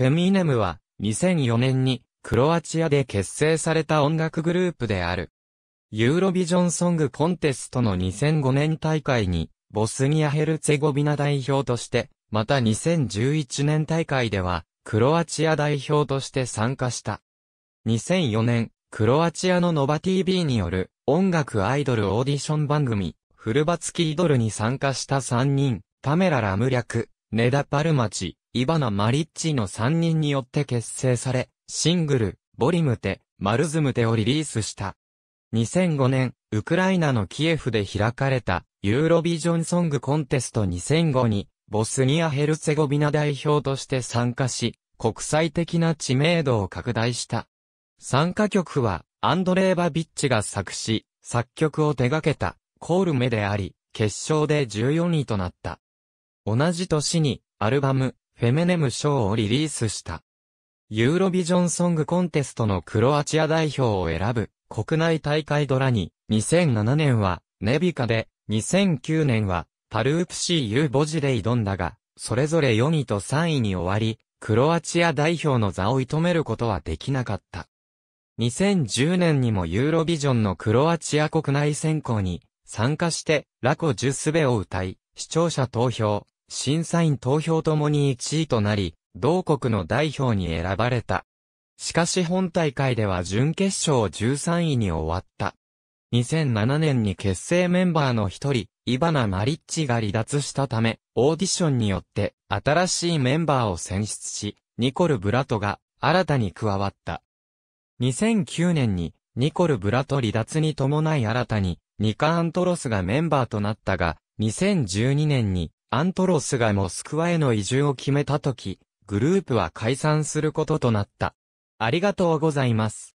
フェミネムは、2004年に、クロアチアで結成された音楽グループである。ユーロビジョンソングコンテストの2005年大会に、ボスニア・ヘルツェゴビナ代表として、また2011年大会では、クロアチア代表として参加した。2004年、クロアチアのノバ TV による、音楽アイドルオーディション番組、フルバツキイドルに参加した3人、タメラ・ラム略、ネダ・パルマチ、イバナ・マリッチの3人によって結成され、シングル、ボリムテ、マルズムテをリリースした。2005年、ウクライナのキエフで開かれた、ユーロビジョンソングコンテスト2005に、ボスニア・ヘルツェゴビナ代表として参加し、国際的な知名度を拡大した。参加曲は、アンドレーバビッチが作詞、作曲を手掛けた、コールメであり、決勝で14位となった。同じ年に、アルバム、フェメネム賞をリリースした。ユーロビジョンソングコンテストのクロアチア代表を選ぶ国内大会ドラに2007年はネビカで2009年はパループシーユーボジで挑んだがそれぞれ4位と3位に終わりクロアチア代表の座を射止めることはできなかった。2010年にもユーロビジョンのクロアチア国内選考に参加してラコ・ジュスベを歌い視聴者投票審査員投票ともに1位となり、同国の代表に選ばれた。しかし本大会では準決勝13位に終わった。2007年に結成メンバーの一人、イバナ・マリッチが離脱したため、オーディションによって新しいメンバーを選出し、ニコル・ブラトが新たに加わった。2009年にニコル・ブラト離脱に伴い新たにニカ・アントロスがメンバーとなったが、2012年にアントロスがモスクワへの移住を決めたとき、グループは解散することとなった。ありがとうございます。